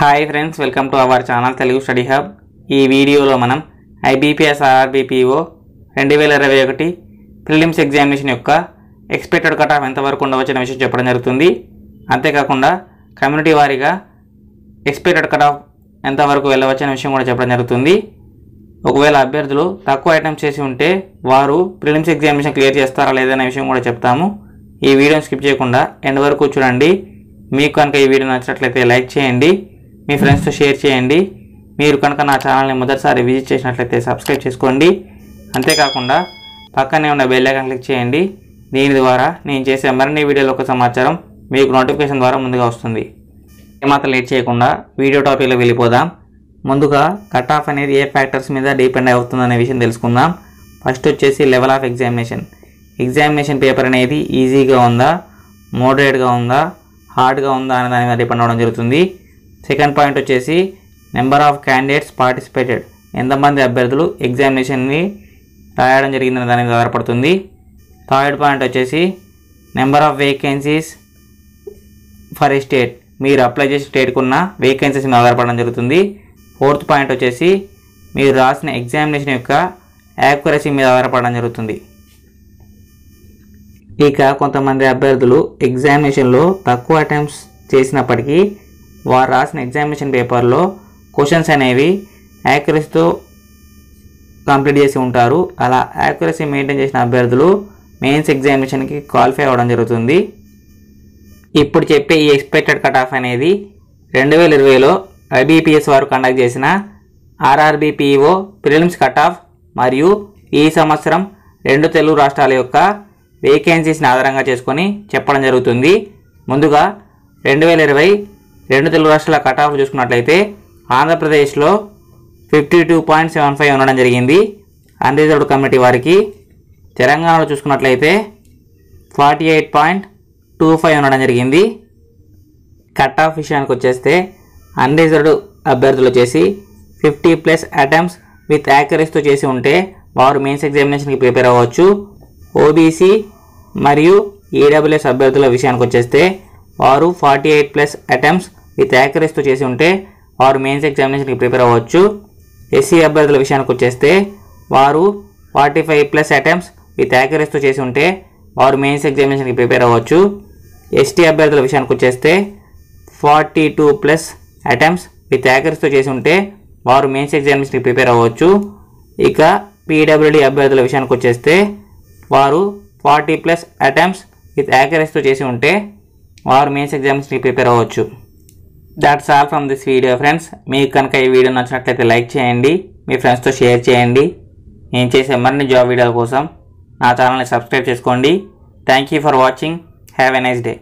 hi friends welcome to our channel Telugu study hub ఈ వీడియోలో మనం ఐబీపీఎస్ ఆర్ఆర్బీపీఓ రెండు వేల ఇరవై ఒకటి ప్రిలిమ్స్ ఎగ్జామినేషన్ యొక్క ఎక్స్పెక్టెడ్ కట్ ఆఫ్ ఎంతవరకు అనే విషయం చెప్పడం జరుగుతుంది అంతేకాకుండా కమ్యూనిటీ వారీగా ఎక్స్పెక్టెడ్ కట్ ఆఫ్ ఎంతవరకు అనే విషయం కూడా చెప్పడం జరుగుతుంది ఒకవేళ అభ్యర్థులు తక్కువ ఐటమ్స్ చేసి ఉంటే వారు ప్రిలిమ్స్ ఎగ్జామినేషన్ క్లియర్ చేస్తారా లేదనే విషయం కూడా చెప్తాము ఈ వీడియోని స్కిప్ చేయకుండా ఎండ్ వరకు చూడండి మీకు కనుక ఈ వీడియో నచ్చినట్లయితే లైక్ చేయండి మీ ఫ్రెండ్స్తో షేర్ చేయండి మీరు కనుక నా ఛానల్ని మొదటిసారి విజిట్ చేసినట్లయితే సబ్స్క్రైబ్ చేసుకోండి అంతేకాకుండా పక్కనే ఉన్న బెల్ క్లిక్ చేయండి దీని ద్వారా నేను చేసే మరిన్ని వీడియోల ఒక సమాచారం మీకు నోటిఫికేషన్ ద్వారా ముందుగా వస్తుంది ఏమాత్రం లేట్ చేయకుండా వీడియో టాపిక్లో వెళ్ళిపోదాం ముందుగా కట్ ఆఫ్ అనేది ఏ ఫ్యాక్టర్స్ మీద డిపెండ్ అవుతుందనే విషయం తెలుసుకుందాం ఫస్ట్ వచ్చేసి level of examination examination paper అనేది ఈజీగా ఉందా మోడరేట్గా ఉందా హార్డ్గా ఉందా అనే దాని మీద డిపెండ్ అవ్వడం జరుగుతుంది సెకండ్ పాయింట్ వచ్చేసి నెంబర్ ఆఫ్ క్యాండిడేట్స్ పార్టిసిపేటెడ్ ఎంతమంది అభ్యర్థులు ఎగ్జామినేషన్ని రాయడం జరిగిందనే దాని మీద ఆధారపడుతుంది థర్డ్ పాయింట్ వచ్చేసి number of vacancies for a state మీరు అప్లై చేసి స్టేట్కున్న వేకెన్సీస్ మీద ఆధారపడడం జరుగుతుంది ఫోర్త్ పాయింట్ వచ్చేసి మీరు రాసిన ఎగ్జామినేషన్ యొక్క యాక్యురసీ మీద ఆధారపడడం జరుగుతుంది ఇక కొంతమంది అభ్యర్థులు ఎగ్జామినేషన్లో తక్కువ అటెంప్ట్స్ చేసినప్పటికీ వారు రాసిన ఎగ్జామినేషన్ పేపర్లో క్వశ్చన్స్ అనేవి యాక్యురసీతో కంప్లీట్ చేసి ఉంటారు అలా యాక్యురసీ మెయింటైన్ చేసిన అభ్యర్థులు మెయిన్స్ ఎగ్జామినేషన్కి క్వాలిఫై అవ్వడం జరుగుతుంది ఇప్పుడు చెప్పే ఈ ఎక్స్పెక్టెడ్ కట్ ఆఫ్ అనేది రెండు వేల ఇరవైలో ఐబీపీఎస్ వారు కండక్ట్ చేసిన ఆర్ఆర్బీపీఓ ప్రిలిమ్స్ కట్ ఆఫ్ మరియు ఈ సంవత్సరం రెండు తెలుగు రాష్ట్రాల యొక్క వేకెన్సీస్ని ఆధారంగా చేసుకొని చెప్పడం జరుగుతుంది ముందుగా రెండు వేల ఇరవై రెండు తెలుగు రాష్ట్రాల కటాఫ్ చూసుకున్నట్లయితే ఆంధ్రప్రదేశ్లో fifty two point seven five ఉండడం జరిగింది అన్రిజర్వ్డ్ కమిటీ వారికి తెలంగాణలో చూసుకున్నట్లయితే forty eight point two five ఉండడం జరిగింది కట్ ఆఫ్ విషయానికి వచ్చేస్తే అన్రిజర్వ్డ్ అభ్యర్థులు వచ్చేసి ఫిఫ్టీ ప్లస్ అటెంప్ట్స్ విత్ యాక్యురేస్తో చేసి ఉంటే వారు మెయిన్స్ ఎగ్జామినేషన్కి ప్రిపేర్ అవ్వచ్చు ఓబీసీ మరియు ఈడబ్ల్యూఎస్ అభ్యర్థుల విషయానికి వచ్చేస్తే వారు forty eight plus attempts with యాక్యురసీతో చేసి ఉంటే వారు మెయిన్స్ ఎగ్జామినేషన్కి ప్రిపేర్ అవ్వచ్చు ఎస్సీ అభ్యర్థుల విషయానికి వచ్చేస్తే వారు forty five plus attempts with యాక్యురసీతో చేసి ఉంటే వారు మెయిన్స్ ఎగ్జామినేషన్కి ప్రిపేర్ అవ్వచ్చు ఎస్టీ అభ్యర్థుల విషయానికి వచ్చేస్తే forty two plus attempts with యాకర్స్తో చేసి ఉంటే వారు మెయిన్స్ ఎగ్జామినేషన్కి ప్రిపేర్ అవ్వచ్చు ఇక పీడబ్ల్యూడీ అభ్యర్థుల విషయానికి వచ్చేస్తే వారు ఫార్టీ ప్లస్ అటెంప్ట్స్ విత్ యాకరెస్తో చేసి ఉంటే వారు మెయిన్స్ ఎగ్జామ్స్కి ప్రిపేర్ అవ్వచ్చు that's all from this video friends మీకు కనుక ఈ వీడియో నచ్చినట్లయితే లైక్ చేయండి మీ ఫ్రెండ్స్తో షేర్ చేయండి నేను చేసే మరిన్ని జాబ్ వీడియోల కోసం నా ఛానల్ని సబ్స్క్రైబ్ చేసుకోండి thank you for watching have a nice day